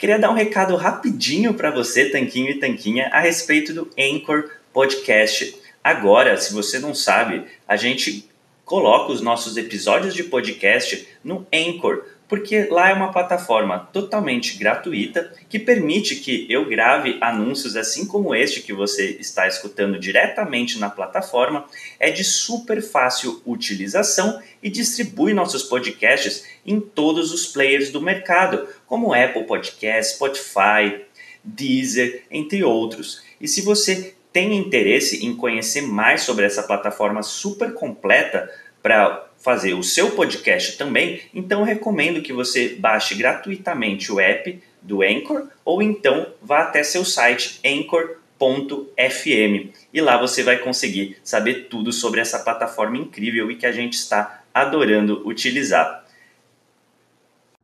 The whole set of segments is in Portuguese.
Queria dar um recado rapidinho para você, Tanquinho e Tanquinha, a respeito do Anchor Podcast. Agora, se você não sabe, a gente coloca os nossos episódios de podcast no Anchor porque lá é uma plataforma totalmente gratuita que permite que eu grave anúncios assim como este que você está escutando diretamente na plataforma. É de super fácil utilização e distribui nossos podcasts em todos os players do mercado, como Apple Podcasts, Spotify, Deezer, entre outros. E se você tem interesse em conhecer mais sobre essa plataforma super completa para fazer o seu podcast também, então recomendo que você baixe gratuitamente o app do Anchor ou então vá até seu site anchor.fm e lá você vai conseguir saber tudo sobre essa plataforma incrível e que a gente está adorando utilizar.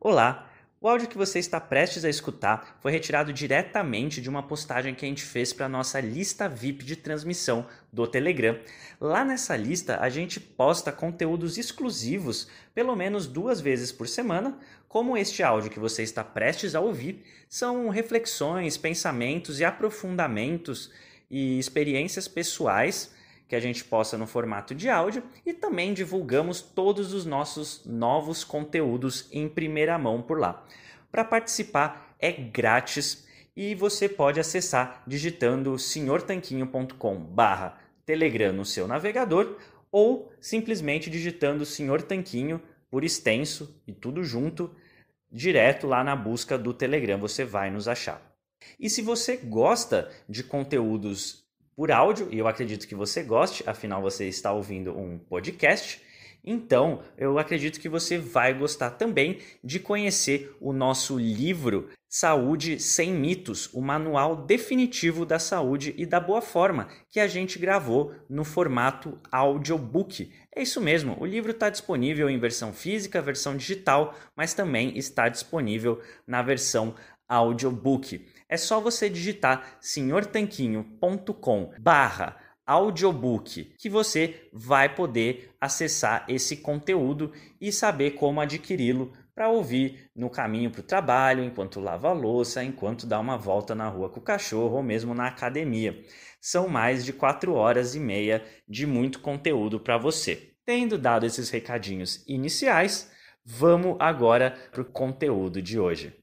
Olá, o áudio que você está prestes a escutar foi retirado diretamente de uma postagem que a gente fez para a nossa lista VIP de transmissão do Telegram. Lá nessa lista, a gente posta conteúdos exclusivos pelo menos duas vezes por semana, como este áudio que você está prestes a ouvir, são reflexões, pensamentos e aprofundamentos e experiências pessoais que a gente possa no formato de áudio e também divulgamos todos os nossos novos conteúdos em primeira mão por lá. Para participar é grátis e você pode acessar digitando senhortanquinho.com/telegram no seu navegador ou simplesmente digitando Senhor Tanquinho por extenso e tudo junto direto lá na busca do Telegram, você vai nos achar. E se você gosta de conteúdos por áudio, e eu acredito que você goste, afinal você está ouvindo um podcast. Então, eu acredito que você vai gostar também de conhecer o nosso livro Saúde Sem Mitos, o manual definitivo da saúde e da boa forma, que a gente gravou no formato audiobook. É isso mesmo, o livro está disponível em versão física, versão digital, mas também está disponível na versão audiobook. É só você digitar senhortanquinho.com barra audiobook que você vai poder acessar esse conteúdo e saber como adquiri-lo para ouvir no caminho para o trabalho, enquanto lava a louça, enquanto dá uma volta na rua com o cachorro ou mesmo na academia. São mais de 4 horas e meia de muito conteúdo para você. Tendo dado esses recadinhos iniciais, vamos agora para o conteúdo de hoje.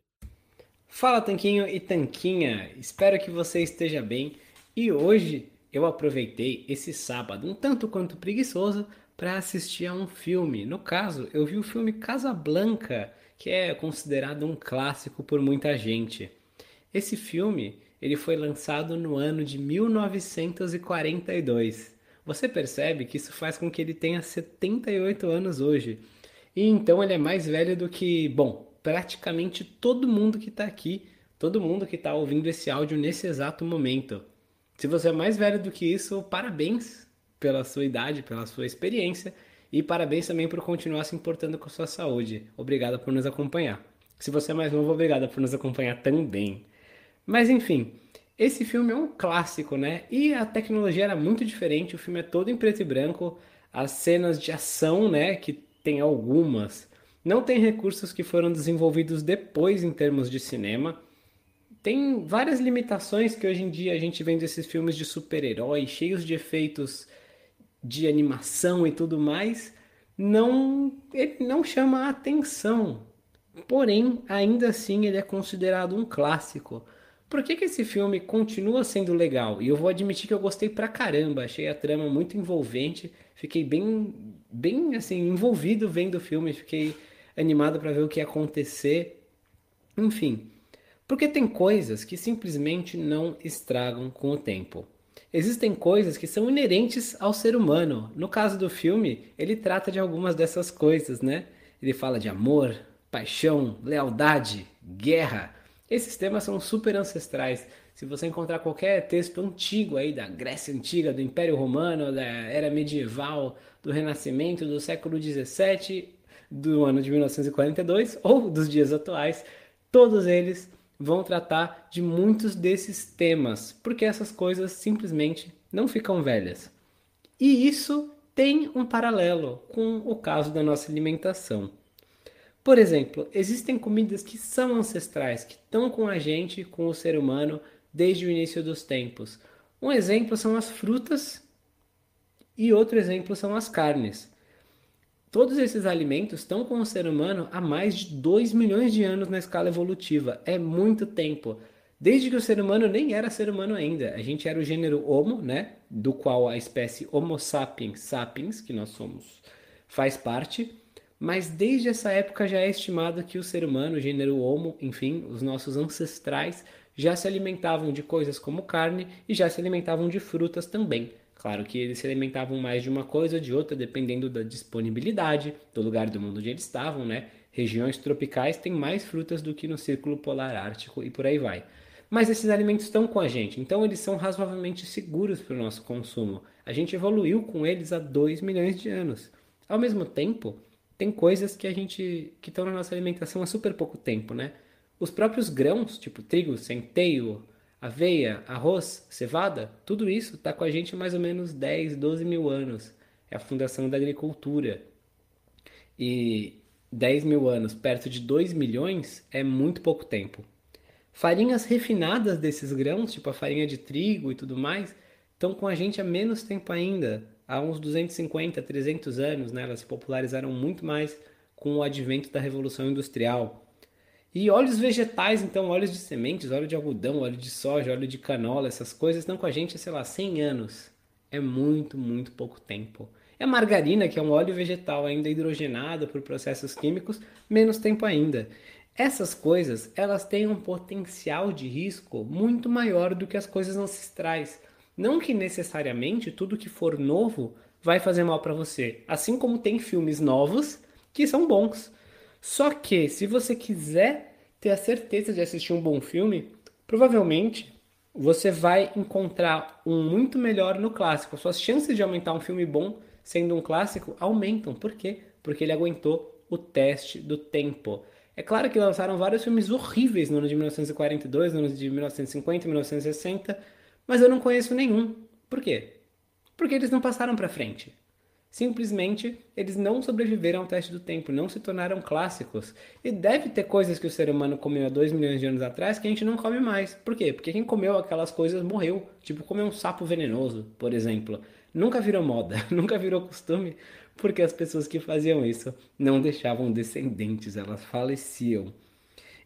Fala Tanquinho e Tanquinha, espero que você esteja bem e hoje eu aproveitei esse sábado, um tanto quanto preguiçoso, para assistir a um filme. No caso, eu vi o filme Casa Blanca, que é considerado um clássico por muita gente. Esse filme ele foi lançado no ano de 1942. Você percebe que isso faz com que ele tenha 78 anos hoje. E então ele é mais velho do que, bom, praticamente todo mundo que está aqui, todo mundo que está ouvindo esse áudio nesse exato momento. Se você é mais velho do que isso, parabéns pela sua idade, pela sua experiência e parabéns também por continuar se importando com a sua saúde. Obrigado por nos acompanhar. Se você é mais novo, obrigado por nos acompanhar também. Mas enfim, esse filme é um clássico, né? E a tecnologia era muito diferente, o filme é todo em preto e branco, as cenas de ação, né, que tem algumas, não tem recursos que foram desenvolvidos depois em termos de cinema. Tem várias limitações que hoje em dia a gente vê desses filmes de super-herói, cheios de efeitos de animação e tudo mais, não ele não chama a atenção. Porém, ainda assim ele é considerado um clássico. Por que, que esse filme continua sendo legal? E eu vou admitir que eu gostei pra caramba, achei a trama muito envolvente, fiquei bem bem assim envolvido vendo o filme, fiquei animado para ver o que ia acontecer. Enfim, porque tem coisas que simplesmente não estragam com o tempo. Existem coisas que são inerentes ao ser humano. No caso do filme, ele trata de algumas dessas coisas, né? Ele fala de amor, paixão, lealdade, guerra. Esses temas são super ancestrais. Se você encontrar qualquer texto antigo aí da Grécia Antiga, do Império Romano, da Era Medieval, do Renascimento, do século XVII, do ano de 1942 ou dos dias atuais, todos eles vão tratar de muitos desses temas, porque essas coisas simplesmente não ficam velhas. E isso tem um paralelo com o caso da nossa alimentação. Por exemplo, existem comidas que são ancestrais, que estão com a gente, com o ser humano, desde o início dos tempos. Um exemplo são as frutas e outro exemplo são as carnes. Todos esses alimentos estão com o ser humano há mais de 2 milhões de anos na escala evolutiva. É muito tempo. Desde que o ser humano nem era ser humano ainda. A gente era o gênero Homo, né? Do qual a espécie Homo sapiens sapiens, que nós somos, faz parte. Mas desde essa época já é estimado que o ser humano, o gênero Homo, enfim, os nossos ancestrais, já se alimentavam de coisas como carne e já se alimentavam de frutas também. Claro que eles se alimentavam mais de uma coisa ou de outra, dependendo da disponibilidade do lugar do mundo onde eles estavam, né? Regiões tropicais têm mais frutas do que no círculo polar ártico e por aí vai. Mas esses alimentos estão com a gente, então eles são razoavelmente seguros para o nosso consumo. A gente evoluiu com eles há 2 milhões de anos. Ao mesmo tempo, tem coisas que a gente que estão na nossa alimentação há super pouco tempo, né? Os próprios grãos, tipo trigo, centeio, aveia, arroz, cevada, tudo isso está com a gente há mais ou menos 10, 12 mil anos. É a fundação da agricultura. E 10 mil anos perto de 2 milhões é muito pouco tempo. Farinhas refinadas desses grãos, tipo a farinha de trigo e tudo mais, estão com a gente há menos tempo ainda, há uns 250, 300 anos, né? Elas se popularizaram muito mais com o advento da Revolução Industrial. E óleos vegetais, então, óleos de sementes, óleo de algodão, óleo de soja, óleo de canola, essas coisas estão com a gente sei lá, 100 anos. É muito, muito pouco tempo. É margarina, que é um óleo vegetal ainda hidrogenado por processos químicos, menos tempo ainda. Essas coisas, elas têm um potencial de risco muito maior do que as coisas ancestrais. Não que necessariamente tudo que for novo vai fazer mal para você, assim como tem filmes novos que são bons. Só que, se você quiser ter a certeza de assistir um bom filme, provavelmente você vai encontrar um muito melhor no clássico. Suas chances de aumentar um filme bom sendo um clássico aumentam. Por quê? Porque ele aguentou o teste do tempo. É claro que lançaram vários filmes horríveis no ano de 1942, no ano de 1950, 1960, mas eu não conheço nenhum. Por quê? Porque eles não passaram para frente. Simplesmente eles não sobreviveram ao teste do tempo, não se tornaram clássicos. E deve ter coisas que o ser humano comeu há 2 milhões de anos atrás que a gente não come mais. Por quê? Porque quem comeu aquelas coisas morreu. Tipo, comer um sapo venenoso, por exemplo. Nunca virou moda, nunca virou costume, porque as pessoas que faziam isso não deixavam descendentes, elas faleciam.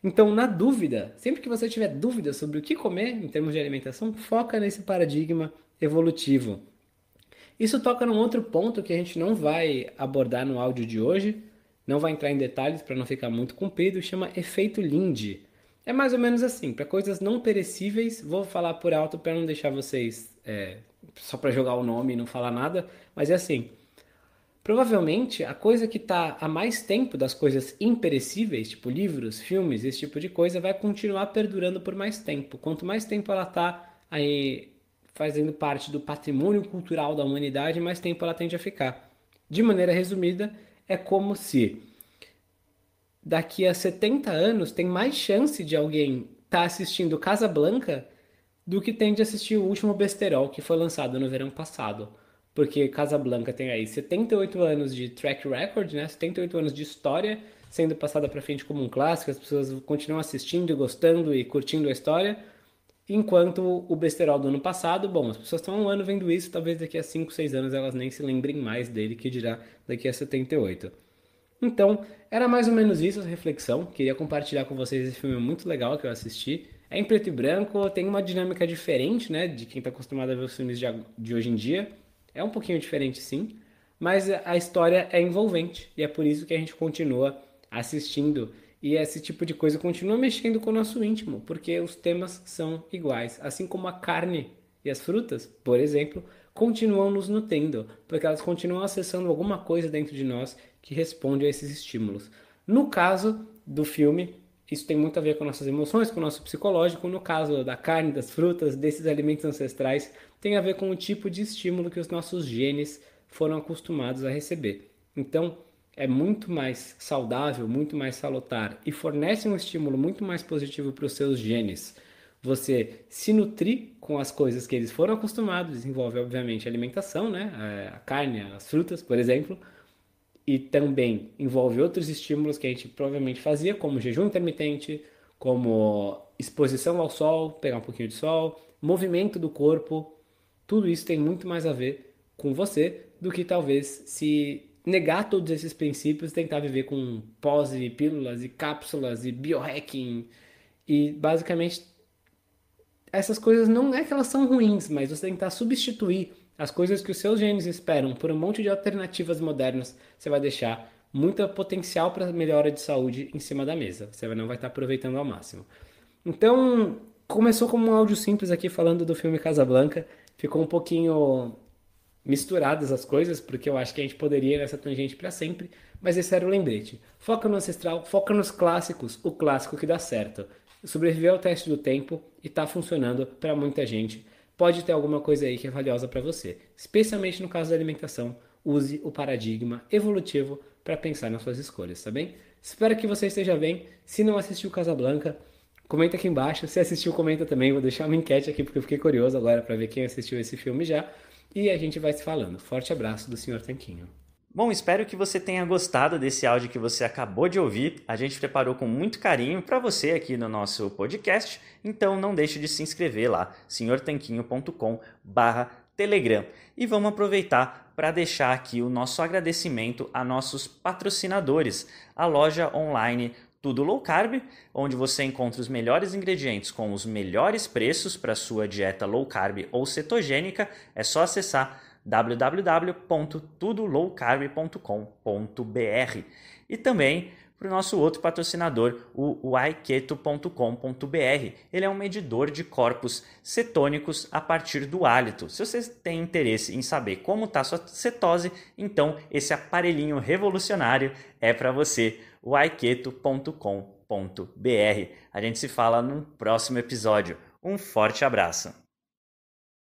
Então, na dúvida, sempre que você tiver dúvida sobre o que comer em termos de alimentação, foca nesse paradigma evolutivo. Isso toca num outro ponto que a gente não vai abordar no áudio de hoje, não vai entrar em detalhes para não ficar muito comprido, chama efeito Lindy. É mais ou menos assim, para coisas não perecíveis, vou falar por alto para não deixar vocês é, só para jogar o nome e não falar nada, mas é assim. Provavelmente a coisa que está há mais tempo das coisas imperecíveis, tipo livros, filmes, esse tipo de coisa, vai continuar perdurando por mais tempo. Quanto mais tempo ela está aí fazendo parte do patrimônio cultural da humanidade, mais tempo ela tende a ficar. De maneira resumida, é como se daqui a 70 anos tem mais chance de alguém estar tá assistindo Casa Blanca do que tem de assistir o último besterol que foi lançado no verão passado. Porque Casa Blanca tem aí 78 anos de track record, né? 78 anos de história sendo passada para frente como um clássico, as pessoas continuam assistindo e gostando e curtindo a história Enquanto o besterol do ano passado, bom, as pessoas estão há um ano vendo isso, talvez daqui a 5, 6 anos elas nem se lembrem mais dele, que dirá daqui a 78. Então, era mais ou menos isso a reflexão. Queria compartilhar com vocês esse filme muito legal que eu assisti. É em preto e branco, tem uma dinâmica diferente, né, de quem está acostumado a ver os filmes de hoje em dia. É um pouquinho diferente, sim, mas a história é envolvente e é por isso que a gente continua assistindo e esse tipo de coisa continua mexendo com o nosso íntimo, porque os temas são iguais. Assim como a carne e as frutas, por exemplo, continuam nos nutrindo, porque elas continuam acessando alguma coisa dentro de nós que responde a esses estímulos. No caso do filme, isso tem muito a ver com nossas emoções, com o nosso psicológico. No caso da carne, das frutas, desses alimentos ancestrais, tem a ver com o tipo de estímulo que os nossos genes foram acostumados a receber. Então, é muito mais saudável, muito mais salutar e fornece um estímulo muito mais positivo para os seus genes. Você se nutrir com as coisas que eles foram acostumados, envolve obviamente a alimentação, né? a carne, as frutas, por exemplo, e também envolve outros estímulos que a gente provavelmente fazia, como jejum intermitente, como exposição ao sol, pegar um pouquinho de sol, movimento do corpo. Tudo isso tem muito mais a ver com você do que talvez se negar todos esses princípios, tentar viver com pós e pílulas e cápsulas e biohacking e basicamente essas coisas não é que elas são ruins, mas você tentar substituir as coisas que os seus genes esperam por um monte de alternativas modernas, você vai deixar muito potencial para melhora de saúde em cima da mesa. Você não vai estar tá aproveitando ao máximo. Então, começou como um áudio simples aqui falando do filme Casablanca, ficou um pouquinho misturadas as coisas, porque eu acho que a gente poderia ir nessa tangente para sempre, mas esse era o lembrete. Foca no ancestral, foca nos clássicos, o clássico que dá certo. Sobreviveu ao teste do tempo e está funcionando para muita gente. Pode ter alguma coisa aí que é valiosa para você. Especialmente no caso da alimentação, use o paradigma evolutivo para pensar nas suas escolhas, tá bem? Espero que você esteja bem. Se não assistiu Casablanca, comenta aqui embaixo. Se assistiu, comenta também. Vou deixar uma enquete aqui porque eu fiquei curioso agora para ver quem assistiu esse filme já. E a gente vai se falando. Forte abraço do Sr. Tanquinho. Bom, espero que você tenha gostado desse áudio que você acabou de ouvir. A gente preparou com muito carinho para você aqui no nosso podcast, então não deixe de se inscrever lá, senhortanquinho.com/telegram. E vamos aproveitar para deixar aqui o nosso agradecimento a nossos patrocinadores, a loja online tudo low carb, onde você encontra os melhores ingredientes com os melhores preços para sua dieta low carb ou cetogênica, é só acessar www.tudolowcarb.com.br e também para o nosso outro patrocinador, o uaiketo.com.br. Ele é um medidor de corpos cetônicos a partir do hálito. Se você tem interesse em saber como está sua cetose, então esse aparelhinho revolucionário é para você waiketo.com.br. A gente se fala num próximo episódio. Um forte abraço!